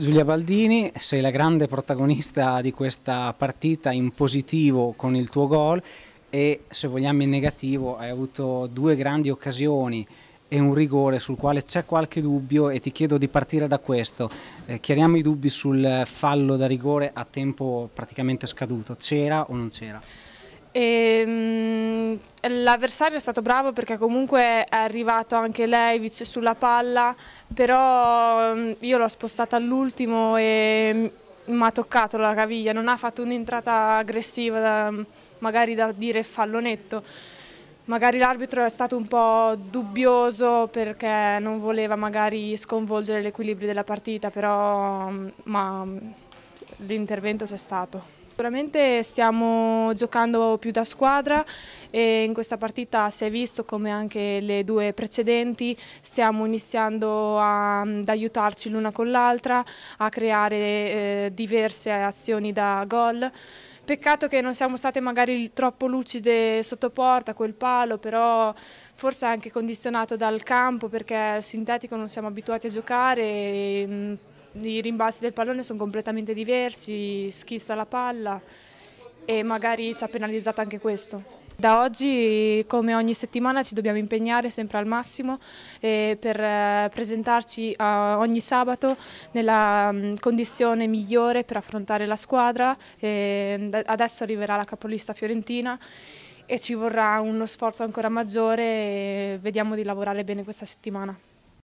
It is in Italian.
Giulia Baldini, sei la grande protagonista di questa partita in positivo con il tuo gol e se vogliamo in negativo hai avuto due grandi occasioni e un rigore sul quale c'è qualche dubbio e ti chiedo di partire da questo. Eh, chiariamo i dubbi sul fallo da rigore a tempo praticamente scaduto, c'era o non c'era? Ehm l'avversario è stato bravo perché comunque è arrivato anche lei sulla palla, però mm, io l'ho spostata all'ultimo e mm, mi ha toccato la caviglia, non ha fatto un'entrata aggressiva, da, mm, magari da dire fallonetto. Magari l'arbitro è stato un po' dubbioso perché non voleva magari sconvolgere l'equilibrio della partita, però l'intervento c'è stato. Sicuramente stiamo giocando più da squadra e in questa partita si è visto come anche le due precedenti stiamo iniziando a, ad aiutarci l'una con l'altra, a creare eh, diverse azioni da gol. Peccato che non siamo state magari troppo lucide sotto porta, quel palo, però forse anche condizionato dal campo perché sintetico non siamo abituati a giocare. E, i rimbalzi del pallone sono completamente diversi, schizza la palla e magari ci ha penalizzato anche questo. Da oggi, come ogni settimana, ci dobbiamo impegnare sempre al massimo eh, per eh, presentarci eh, ogni sabato nella mh, mm, condizione migliore per affrontare la squadra. Eh, adesso arriverà la capolista fiorentina e ci vorrà uno sforzo ancora maggiore e vediamo di lavorare bene questa settimana.